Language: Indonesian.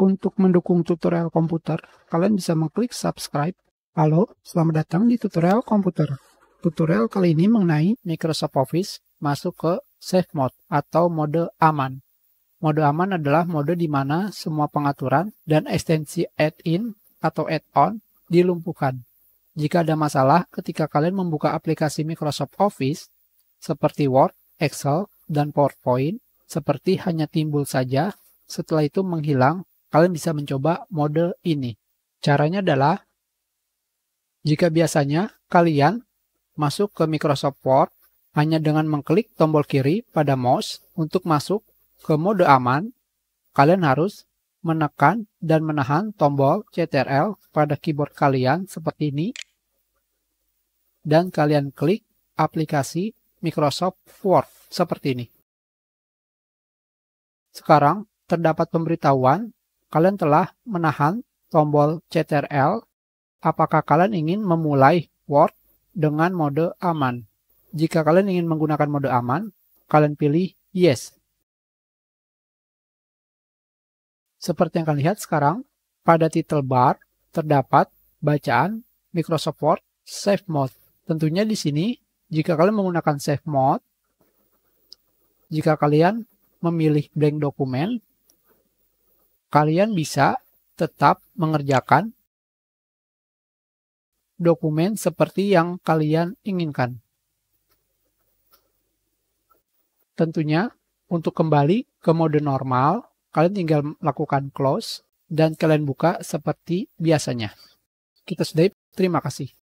Untuk mendukung tutorial komputer, kalian bisa mengklik subscribe. Halo, selamat datang di tutorial komputer. Tutorial kali ini mengenai Microsoft Office masuk ke Safe Mode atau mode aman. Mode aman adalah mode di mana semua pengaturan dan ekstensi add-in atau add-on dilumpuhkan. Jika ada masalah ketika kalian membuka aplikasi Microsoft Office, seperti Word, Excel, dan PowerPoint, seperti hanya timbul saja, setelah itu menghilang kalian bisa mencoba model ini. Caranya adalah, jika biasanya kalian masuk ke Microsoft Word hanya dengan mengklik tombol kiri pada mouse untuk masuk ke mode aman, kalian harus menekan dan menahan tombol CTRL pada keyboard kalian seperti ini, dan kalian klik aplikasi Microsoft Word seperti ini. Sekarang terdapat pemberitahuan kalian telah menahan tombol CTRL apakah kalian ingin memulai Word dengan mode aman. Jika kalian ingin menggunakan mode aman, kalian pilih Yes. Seperti yang kalian lihat sekarang, pada title bar terdapat bacaan Microsoft Word Safe Mode. Tentunya di sini, jika kalian menggunakan Safe Mode, jika kalian memilih blank dokumen, kalian bisa tetap mengerjakan dokumen seperti yang kalian inginkan. Tentunya, untuk kembali ke mode normal, kalian tinggal lakukan close dan kalian buka seperti biasanya. Kita sudahi, terima kasih.